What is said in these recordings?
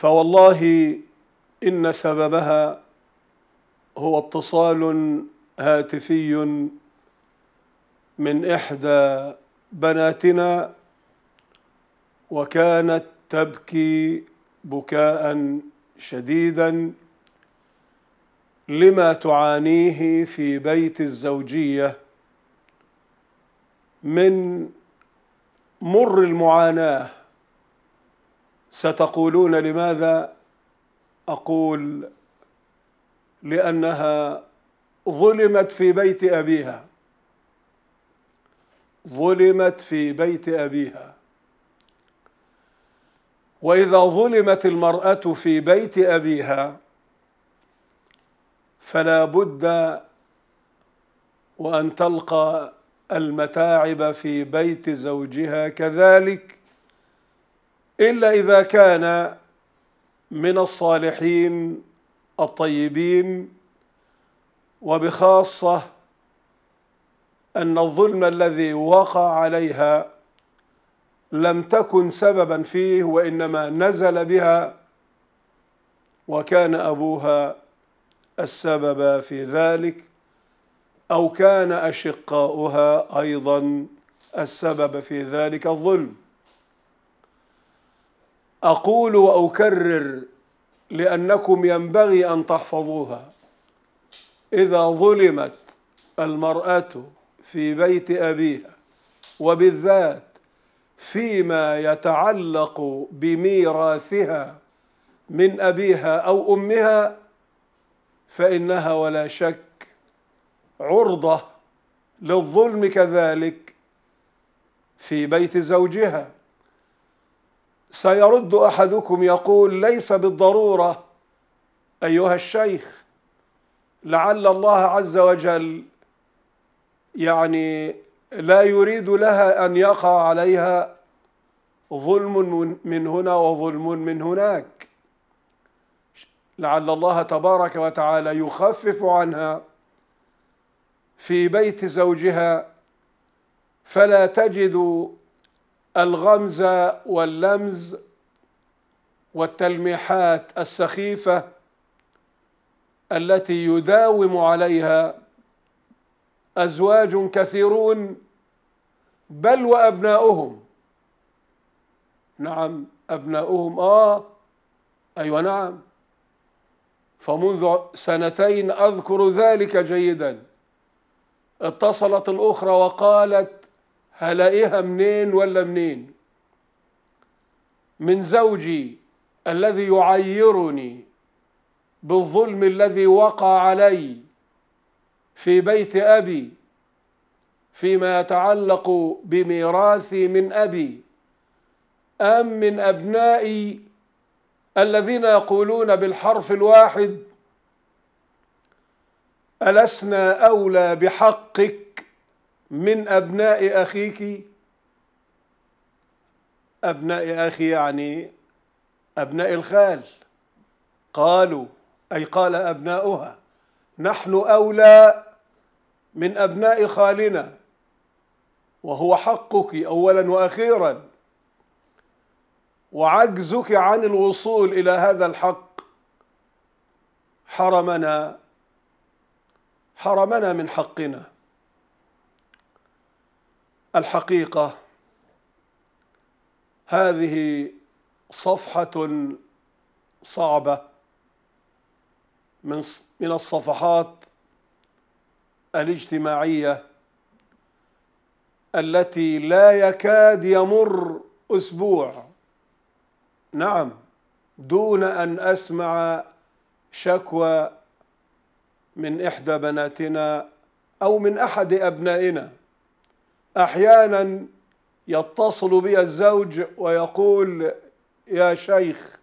فوالله إن سببها هو اتصال هاتفي من إحدى بناتنا وكانت تبكي بكاء شديدا لما تعانيه في بيت الزوجيه من مر المعاناه ستقولون لماذا اقول لانها ظلمت في بيت ابيها ظلمت في بيت ابيها واذا ظلمت المراه في بيت ابيها فلا بد وان تلقى المتاعب في بيت زوجها كذلك إلا إذا كان من الصالحين الطيبين وبخاصة أن الظلم الذي وقع عليها لم تكن سببا فيه وإنما نزل بها وكان أبوها السبب في ذلك أو كان أشقاؤها أيضا السبب في ذلك الظلم أقول وأكرر لأنكم ينبغي أن تحفظوها إذا ظلمت المرأة في بيت أبيها وبالذات فيما يتعلق بميراثها من أبيها أو أمها فإنها ولا شك عرضة للظلم كذلك في بيت زوجها سيرد احدكم يقول ليس بالضروره ايها الشيخ لعل الله عز وجل يعني لا يريد لها ان يقع عليها ظلم من هنا وظلم من هناك لعل الله تبارك وتعالى يخفف عنها في بيت زوجها فلا تجد الغمز واللمز والتلميحات السخيفة التي يداوم عليها أزواج كثيرون بل وأبناؤهم نعم أبناؤهم آه أيوة نعم فمنذ سنتين أذكر ذلك جيدا اتصلت الأخرى وقالت هلاقيها منين ولا منين من زوجي الذي يعيرني بالظلم الذي وقع علي في بيت أبي فيما يتعلق بميراثي من أبي أم من أبنائي الذين يقولون بالحرف الواحد ألسنا أولى بحقك من أبناء أخيك أبناء أخي يعني أبناء الخال قالوا أي قال أبناؤها نحن أولى من أبناء خالنا وهو حقك أولا وأخيرا وعجزك عن الوصول إلى هذا الحق حرمنا حرمنا من حقنا الحقيقة هذه صفحة صعبة من من الصفحات الاجتماعية التي لا يكاد يمر أسبوع نعم دون أن أسمع شكوى من إحدى بناتنا أو من أحد أبنائنا احيانا يتصل بي الزوج ويقول يا شيخ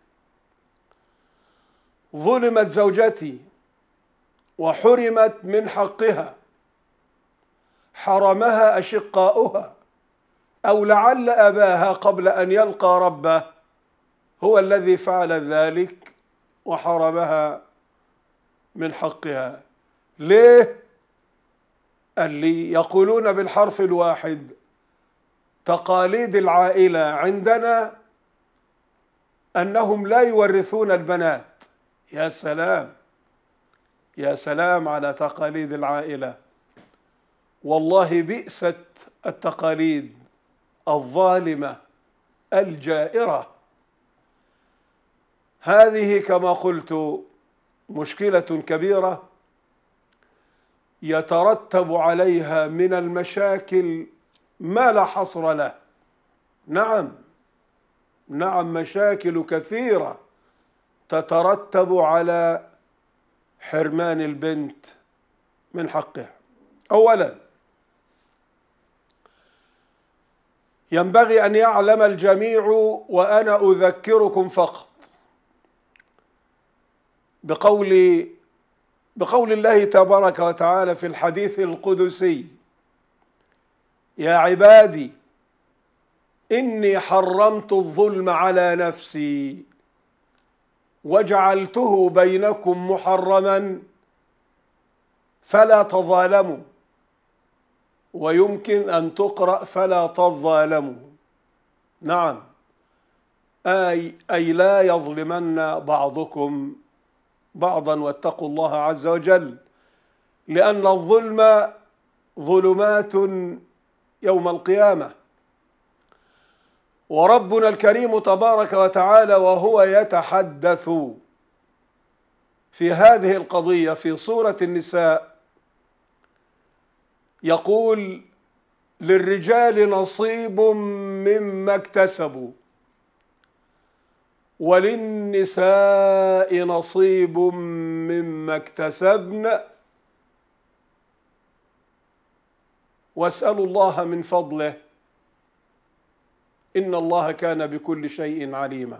ظلمت زوجتي وحرمت من حقها حرمها اشقاؤها او لعل اباها قبل ان يلقى ربه هو الذي فعل ذلك وحرمها من حقها ليه اللي يقولون بالحرف الواحد تقاليد العائلة عندنا أنهم لا يورثون البنات يا سلام يا سلام على تقاليد العائلة والله بئست التقاليد الظالمة الجائرة هذه كما قلت مشكلة كبيرة يترتب عليها من المشاكل ما لا حصر له نعم نعم مشاكل كثيره تترتب على حرمان البنت من حقها اولا ينبغي ان يعلم الجميع وانا اذكركم فقط بقول بقول الله تبارك وتعالى في الحديث القدسي يا عبادي إني حرمت الظلم على نفسي وجعلته بينكم محرما فلا تظالموا ويمكن أن تقرأ فلا تظالموا نعم أي, أي لا يظلمن بعضكم بعضا واتقوا الله عز وجل لأن الظلم ظلمات يوم القيامة وربنا الكريم تبارك وتعالى وهو يتحدث في هذه القضية في سورة النساء يقول للرجال نصيب مما اكتسبوا وللنساء نصيب مما اكتسبن واسالوا الله من فضله ان الله كان بكل شيء عليما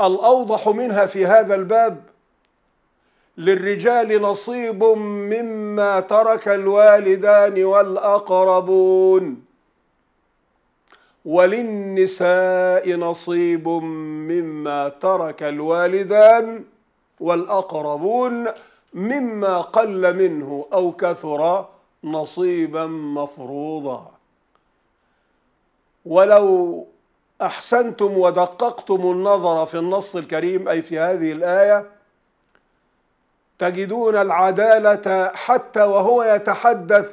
الاوضح منها في هذا الباب للرجال نصيب مما ترك الوالدان والاقربون وللنساء نصيب مما ترك الوالدان والأقربون مما قل منه أو كثر نصيبا مفروضا ولو أحسنتم ودققتم النظر في النص الكريم أي في هذه الآية تجدون العدالة حتى وهو يتحدث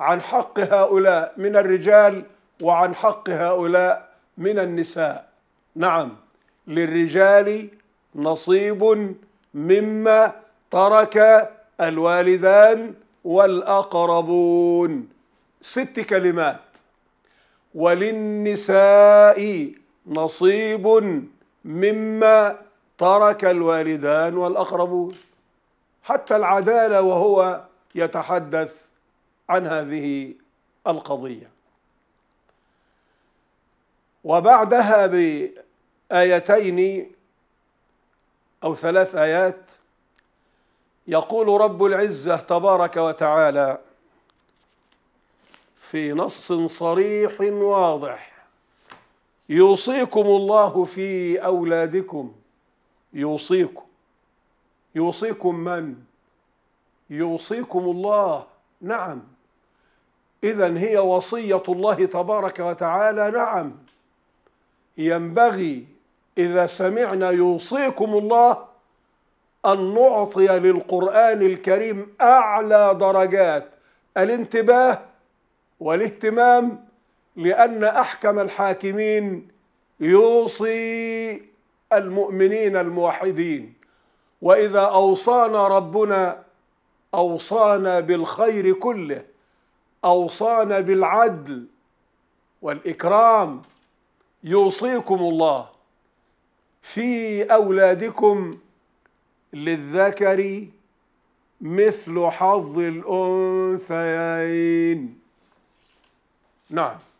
عن حق هؤلاء من الرجال وعن حق هؤلاء من النساء نعم للرجال نصيب مما ترك الوالدان والأقربون ست كلمات وللنساء نصيب مما ترك الوالدان والأقربون حتى العدالة وهو يتحدث عن هذه القضية وبعدها بآيتين أو ثلاث آيات يقول رب العزة تبارك وتعالى في نص صريح واضح يوصيكم الله في أولادكم يوصيكم يوصيكم من؟ يوصيكم الله نعم إذا هي وصية الله تبارك وتعالى نعم ينبغي إذا سمعنا يوصيكم الله أن نعطي للقرآن الكريم أعلى درجات الانتباه والاهتمام لأن أحكم الحاكمين يوصي المؤمنين الموحدين وإذا أوصانا ربنا أوصانا بالخير كله أوصانا بالعدل والإكرام يوصيكم الله في أولادكم للذكر مثل حظ الأنثيين نعم